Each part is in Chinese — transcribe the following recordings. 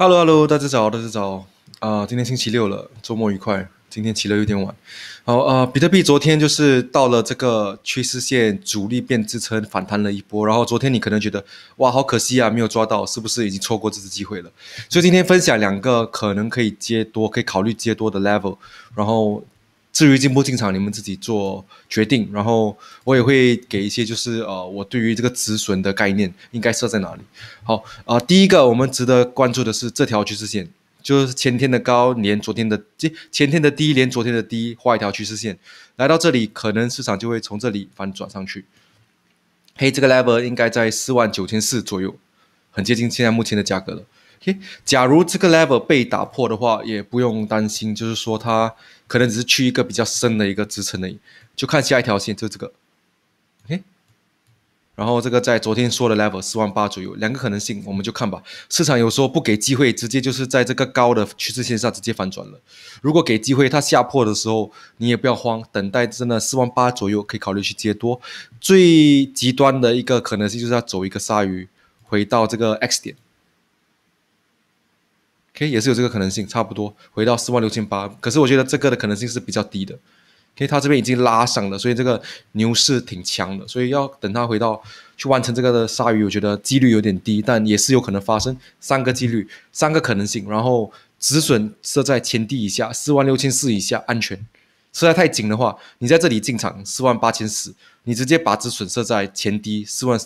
Hello，Hello，大家早，大家早啊！今天星期六了，周末愉快。今天起得有点晚，好啊。比特币昨天就是到了这个趋势线主力变支撑反弹了一波，然后昨天你可能觉得哇，好可惜啊，没有抓到，是不是已经错过这次机会了？所以今天分享两个可能可以接多，可以考虑接多的 level，然后。至于进不进场，你们自己做决定。然后我也会给一些，就是呃，我对于这个止损的概念应该设在哪里。好，啊，第一个我们值得关注的是这条趋势线，就是前天的高连昨天的，前天的低连昨天的低，画一条趋势线来到这里，可能市场就会从这里反转上去。嘿，这个 level 应该在四万九千四左右，很接近现在目前的价格了。嘿，假如这个 level 被打破的话，也不用担心，就是说它。可能只是去一个比较深的一个支撑而已。就看下一条线，就这个，OK。然后这个在昨天说的 level 四万八左右，两个可能性我们就看吧。市场有时候不给机会，直接就是在这个高的趋势线上直接反转了。如果给机会，它下破的时候，你也不要慌，等待真的四万八左右可以考虑去接多。最极端的一个可能性就是要走一个鲨鱼，回到这个 X 点。可以，也是有这个可能性，差不多回到四万六千八。可是我觉得这个的可能性是比较低的。因为它这边已经拉上了，所以这个牛市挺强的。所以要等它回到去完成这个的鲨鱼，我觉得几率有点低，但也是有可能发生三个几率、三个可能性。然后止损设在前低以下，四万六千四以下安全。实在太紧的话，你在这里进场四万八千四，你直接把止损设在前低四万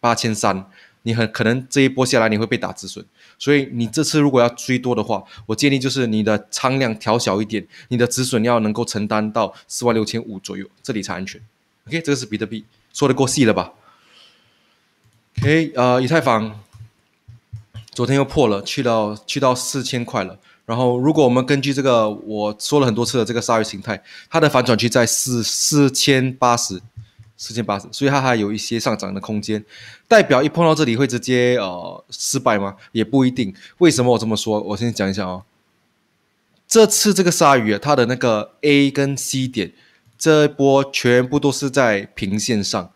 八千三。你很可能这一波下来你会被打止损，所以你这次如果要追多的话，我建议就是你的仓量调小一点，你的止损要能够承担到四万六千五左右，这里才安全。OK，这个是比特币，说的过细了吧？OK，呃，以太坊昨天又破了，去到去到四千块了。然后如果我们根据这个我说了很多次的这个鲨鱼形态，它的反转区在四四千八十。四千八十，所以它还有一些上涨的空间，代表一碰到这里会直接呃失败吗？也不一定。为什么我这么说？我先讲一下哦。这次这个鲨鱼它的那个 A 跟 C 点这一波全部都是在平线上，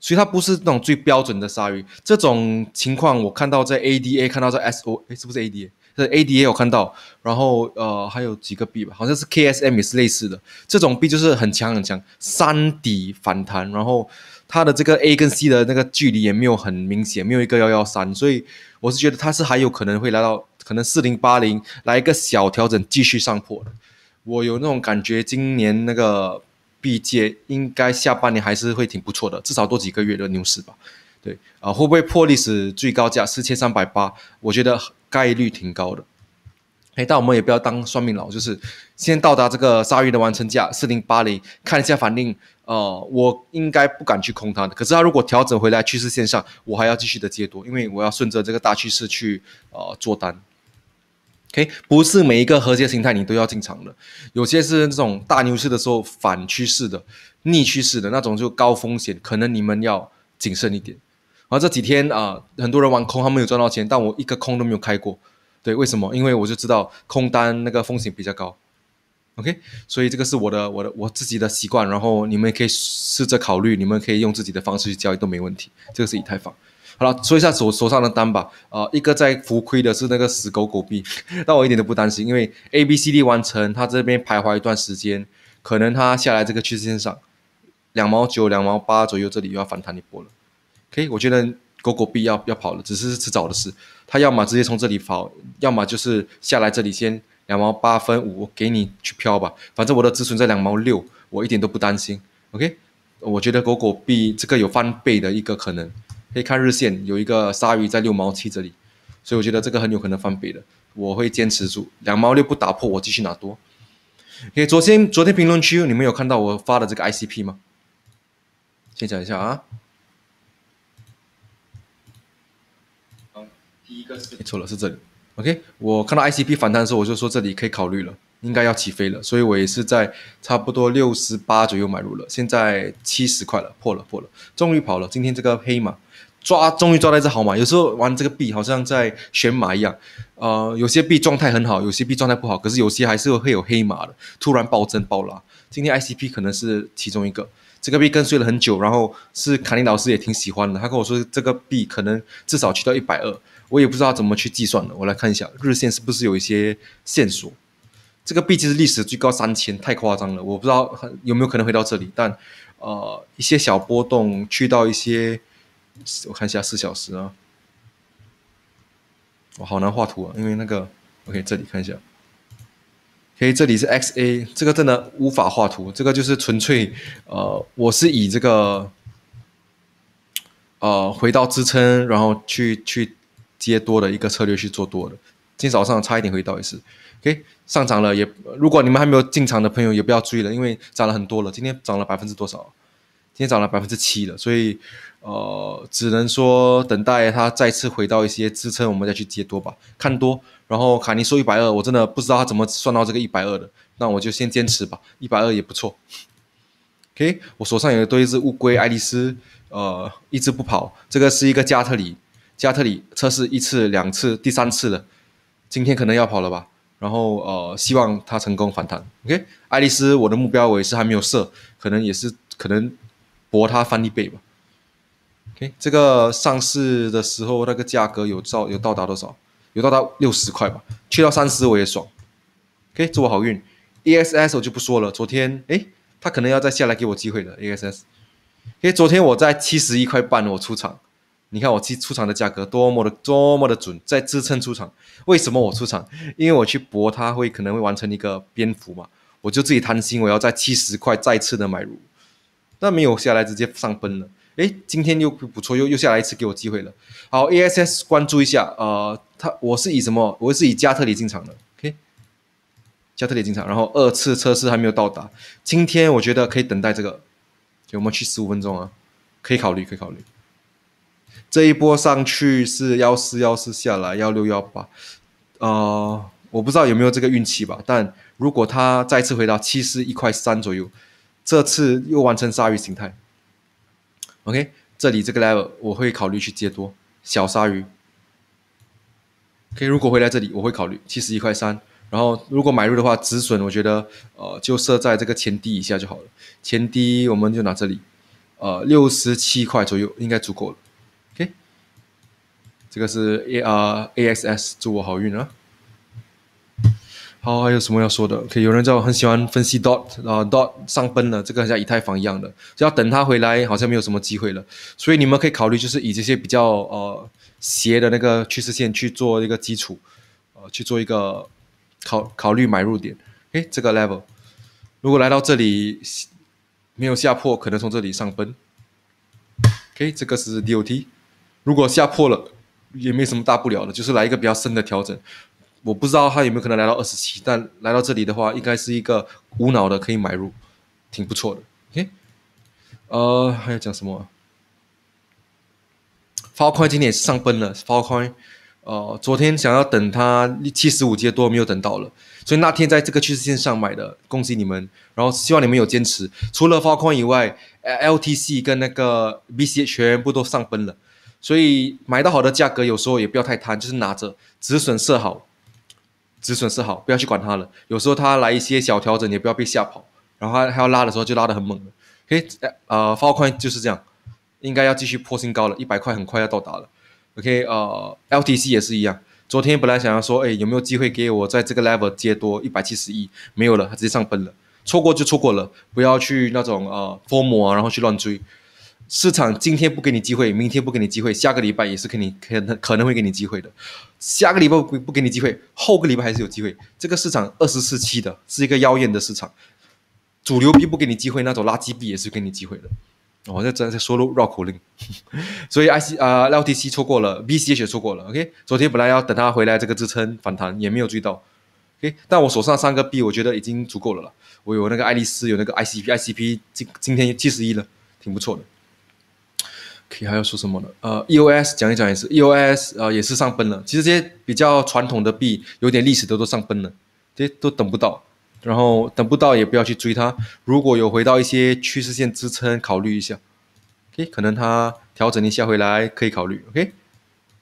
所以它不是那种最标准的鲨鱼。这种情况我看到在 ADA 看到在 SO，哎，是不是 ADA？是 A D A 我看到，然后呃还有几个币吧，好像是 K S M 也是类似的。这种币就是很强很强，三底反弹，然后它的这个 A 跟 C 的那个距离也没有很明显，没有一个幺幺三，所以我是觉得它是还有可能会来到可能四零八零来一个小调整，继续上破的。我有那种感觉，今年那个币界应该下半年还是会挺不错的，至少多几个月的牛市吧。对啊，会不会破历史最高价四千三百八？我觉得。概率挺高的，哎，但我们也不要当算命佬，就是先到达这个鲨鱼的完成价四零八零，看一下反应。呃，我应该不敢去空它，可是它如果调整回来趋势线上，我还要继续的接多，因为我要顺着这个大趋势去啊做单。OK，不是每一个和谐形态你都要进场的，有些是那种大牛市的时候反趋势的、逆趋势的那种，就高风险，可能你们要谨慎一点。然后这几天啊，很多人玩空，他们有赚到钱，但我一个空都没有开过。对，为什么？因为我就知道空单那个风险比较高。OK，所以这个是我的、我的、我自己的习惯。然后你们也可以试着考虑，你们可以用自己的方式去交易都没问题。这个是以太坊。好了，说一下手手上的单吧。呃，一个在浮亏的是那个死狗狗币，但我一点都不担心，因为 A B C D 完成，它这边徘徊一段时间，可能它下来这个趋势线上两毛九、两毛八左右，这里又要反弹一波了。可以，我觉得狗狗币要要跑了，只是迟早的事。他要么直接从这里跑，要么就是下来这里先两毛八分五给你去飘吧，反正我的止损在两毛六，我一点都不担心。OK，我觉得狗狗币这个有翻倍的一个可能。可以看日线有一个鲨鱼在六毛七这里，所以我觉得这个很有可能翻倍的，我会坚持住，两毛六不打破我继续拿多。可以，昨天昨天评论区你们有看到我发的这个 ICP 吗？先讲一下啊。第一个是，没错了，是这里。OK，我看到 ICP 反弹的时候，我就说这里可以考虑了，应该要起飞了，所以我也是在差不多六十八左右买入了，现在七十块了，破了，破了，终于跑了。今天这个黑马抓，终于抓到一只好马。有时候玩这个币好像在选马一样，呃，有些币状态很好，有些币状态不好，可是有些还是会有黑马的，突然暴增暴拉。今天 ICP 可能是其中一个。这个币跟随了很久，然后是卡尼老师也挺喜欢的。他跟我说，这个币可能至少去到一百二，我也不知道怎么去计算的。我来看一下日线是不是有一些线索。这个币其实历史最高三千，太夸张了。我不知道有没有可能回到这里，但呃一些小波动去到一些，我看一下四小时啊，我好难画图啊，因为那个 OK，这里看一下。OK，这里是 XA，这个真的无法画图，这个就是纯粹，呃，我是以这个，呃，回到支撑，然后去去接多的一个策略去做多的。今天早上差一点回到一次，OK，上涨了也，如果你们还没有进场的朋友也不要追了，因为涨了很多了，今天涨了百分之多少？今天涨了百分之七了，所以呃，只能说等待它再次回到一些支撑，我们再去接多吧，看多。然后卡尼说一百二，我真的不知道他怎么算到这个一百二的。那我就先坚持吧，一百二也不错。K，我手上有一堆只乌龟，爱丽丝，呃，一直不跑。这个是一个加特里，加特里测试一次、两次、第三次了，今天可能要跑了吧。然后呃，希望它成功反弹。o K，爱丽丝，我的目标我也是还没有设，可能也是可能博它翻一倍吧。o K，这个上市的时候那个价格有到有到达多少？有到到六十块吧，去到三十我也爽。OK，祝我好运。e S S 我就不说了，昨天哎，他可能要再下来给我机会的 e S S。因为昨天我在七十一块半我出场，你看我出出场的价格多么的多么的准，在支撑出场。为什么我出场？因为我去搏他会可能会完成一个蝙蝠嘛，我就自己贪心，我要在七十块再次的买入，但没有下来直接上分了。哎，今天又不错，又又下来一次，给我机会了。好，A S S 关注一下，呃，他我是以什么？我是以加特里进场的，K，o 加特里进场，然后二次测试还没有到达。今天我觉得可以等待这个，就我们去十五分钟啊，可以考虑，可以考虑。这一波上去是幺四幺四下来幺六幺八，呃，我不知道有没有这个运气吧。但如果它再次回到七十一块三左右，这次又完成鲨鱼形态。OK，这里这个 level 我会考虑去接多小鲨鱼。OK，如果回来这里，我会考虑七十一块三。然后如果买入的话，止损我觉得呃就设在这个前低以下就好了。前低我们就拿这里，呃六十七块左右应该足够了。OK，这个是 A 呃 AXS，祝我好运啊！好，还有什么要说的？可以，有人叫很喜欢分析 DOT 啊，DOT 上奔了，这个像以太坊一样的，只要等它回来，好像没有什么机会了。所以你们可以考虑，就是以这些比较呃斜的那个趋势线去做一个基础，呃，去做一个考考虑买入点。OK，这个 level，如果来到这里没有下破，可能从这里上奔。OK，这个是 DOT，如果下破了，也没什么大不了的，就是来一个比较深的调整。我不知道他有没有可能来到二十七，但来到这里的话，应该是一个无脑的可以买入，挺不错的。OK，呃，还要讲什么？Falcon 今天也是上奔了，Falcon，呃，昨天想要等他七十五阶多没有等到了，所以那天在这个趋势线上买的，恭喜你们。然后希望你们有坚持。除了发宽以外，LTC 跟那个 b c 全部都上奔了，所以买到好的价格有时候也不要太贪，就是拿着止损设好。止损是好，不要去管它了。有时候它来一些小调整，也不要被吓跑。然后它还要拉的时候，就拉的很猛了。哎，呃，八 n 就是这样，应该要继续破新高了，一百块很快要到达了。OK，呃，LTC 也是一样。昨天本来想要说，哎，有没有机会给我在这个 level 接多一百七十亿？没有了，它直接上奔了。错过就错过了，不要去那种呃疯魔啊，然后去乱追。市场今天不给你机会，明天不给你机会，下个礼拜也是给你可能可能会给你机会的。下个礼拜不不给你机会，后个礼拜还是有机会。这个市场二十四期的是一个妖艳的市场，主流币不给你机会，那种垃圾币也是给你机会的。哦，在这在说绕口令。所以 I C 啊 L T C 错过了，V C 也错过了。OK，昨天本来要等它回来这个支撑反弹也没有追到。OK，但我手上三个币我觉得已经足够了了。我有那个爱丽丝，有那个 I C P I C P 今今天七十一了，挺不错的。还要说什么呢？呃，EOS 讲一讲也是，EOS 啊也是上分了。其实这些比较传统的币，有点历史的都上分了，这些都等不到，然后等不到也不要去追它。如果有回到一些趋势线支撑，考虑一下。K 可能它调整一下回来，可以考虑。o K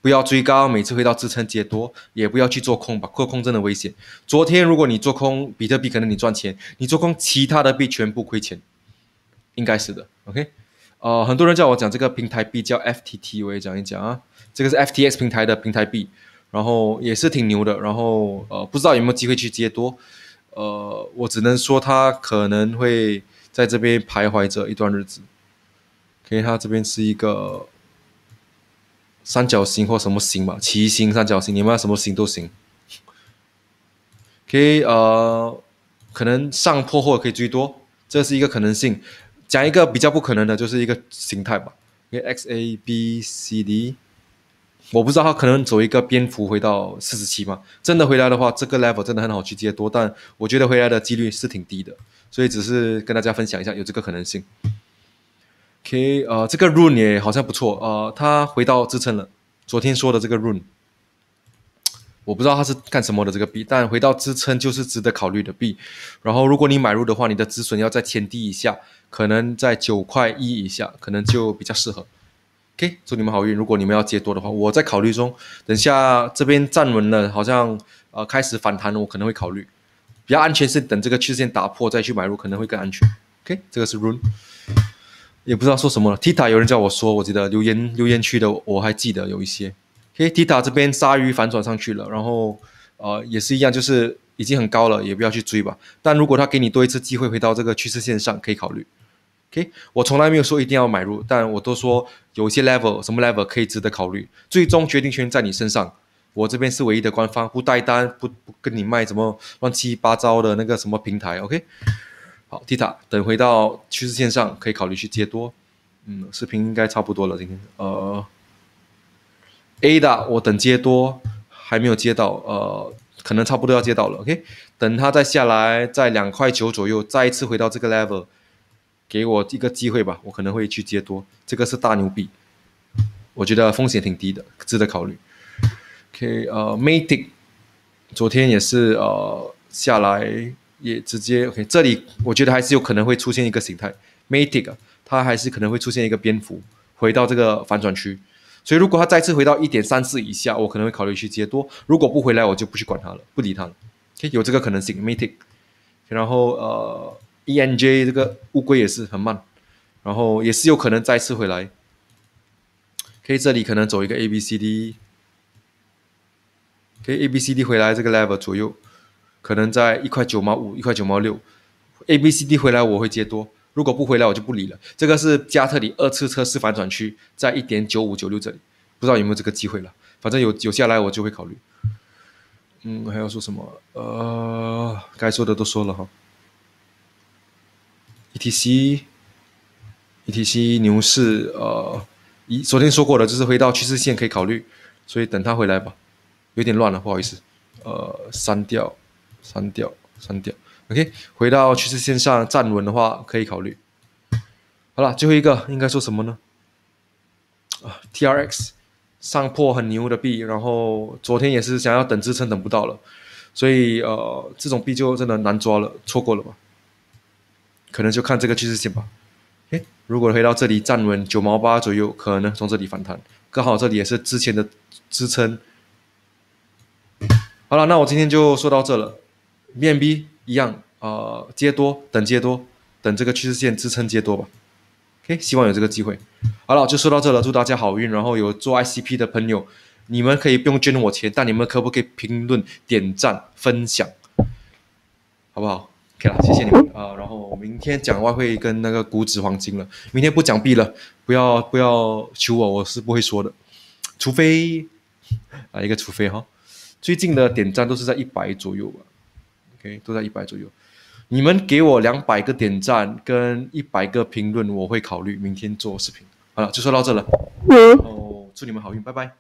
不要追高，每次回到支撑解多，也不要去做空，吧，做空真的危险。昨天如果你做空比特币，可能你赚钱；你做空其他的币，全部亏钱，应该是的。OK。呃，很多人叫我讲这个平台币叫 F T T，我也讲一讲啊。这个是 F T X 平台的平台币，然后也是挺牛的。然后呃，不知道有没有机会去接多，呃，我只能说它可能会在这边徘徊着一段日子。可以，它这边是一个三角形或什么形嘛，奇形三角形，你们要什么形都行。可以呃，可能上破者可以追多，这是一个可能性。讲一个比较不可能的，就是一个形态吧。因为 X A B C D，我不知道它可能走一个蝙蝠回到四十七嘛？真的回来的话，这个 level 真的很好去接多，但我觉得回来的几率是挺低的，所以只是跟大家分享一下有这个可能性。K 啊，这个 rune 好像不错啊，它回到支撑了，昨天说的这个 rune。我不知道它是干什么的这个币，但回到支撑就是值得考虑的币。然后如果你买入的话，你的止损要在前低以下，可能在九块一以下，可能就比较适合。OK，祝你们好运。如果你们要接多的话，我在考虑中。等下这边站稳了，好像呃开始反弹了，我可能会考虑。比较安全是等这个趋势线打破再去买入，可能会更安全。OK，这个是 RUN，也不知道说什么了。Tita 有人叫我说，我记得留言留言区的我还记得有一些。K Tita 这边鲨鱼反转上去了，然后呃也是一样，就是已经很高了，也不要去追吧。但如果他给你多一次机会回到这个趋势线上，可以考虑。o K，我从来没有说一定要买入，但我都说有一些 level，什么 level 可以值得考虑。最终决定权在你身上。我这边是唯一的官方，不带单，不不跟你卖什么乱七八糟的那个什么平台。OK，好，Tita 等回到趋势线上可以考虑去接多。嗯，视频应该差不多了，今天呃。A 的我等接多还没有接到，呃，可能差不多要接到了。OK，等它再下来在两块九左右，再一次回到这个 level，给我一个机会吧，我可能会去接多。这个是大牛币，我觉得风险挺低的，值得考虑。OK，呃，Matic 昨天也是呃下来也直接 OK，这里我觉得还是有可能会出现一个形态，Matic 它还是可能会出现一个蝙蝠回到这个反转区。所以，如果他再次回到一点三四以下，我可能会考虑去接多。如果不回来，我就不去管它了，不理它了。可以有这个可能性，没 c 然后呃，ENJ 这个乌龟也是很慢，然后也是有可能再次回来。可以这里可能走一个 A B C D，可以 A B C D 回来这个 level 左右，可能在一块九毛五、一块九毛六，A B C D 回来我会接多。如果不回来，我就不理了。这个是加特里二次测试反转区，在一点九五九六这里，不知道有没有这个机会了。反正有有下来，我就会考虑。嗯，还要说什么？呃，该说的都说了哈。ETC，ETC 牛市，呃，一昨天说过了，就是回到趋势线可以考虑，所以等它回来吧。有点乱了，不好意思。呃，删掉，删掉，删掉。OK，回到趋势线上站稳的话，可以考虑。好了，最后一个应该说什么呢？啊，TRX 上破很牛的币，然后昨天也是想要等支撑等不到了，所以呃，这种币就真的难抓了，错过了吧？可能就看这个趋势线吧。哎，如果回到这里站稳九毛八左右，可能从这里反弹，刚好这里也是之前的支撑。好了，那我今天就说到这了，面壁。一样，呃，接多等接多，等这个趋势线支撑接多吧。OK，希望有这个机会。好了，就说到这了，祝大家好运。然后有做 ICP 的朋友，你们可以不用捐我钱，但你们可不可以评论、点赞、分享，好不好？OK，谢谢你们啊。然后明天讲外汇跟那个股指黄金了，明天不讲币了，不要不要求我，我是不会说的，除非啊一个除非哈，最近的点赞都是在一百左右吧。OK，都在一百左右。你们给我两百个点赞跟一百个评论，我会考虑明天做视频。好了，就说到这了。哦，祝你们好运，拜拜。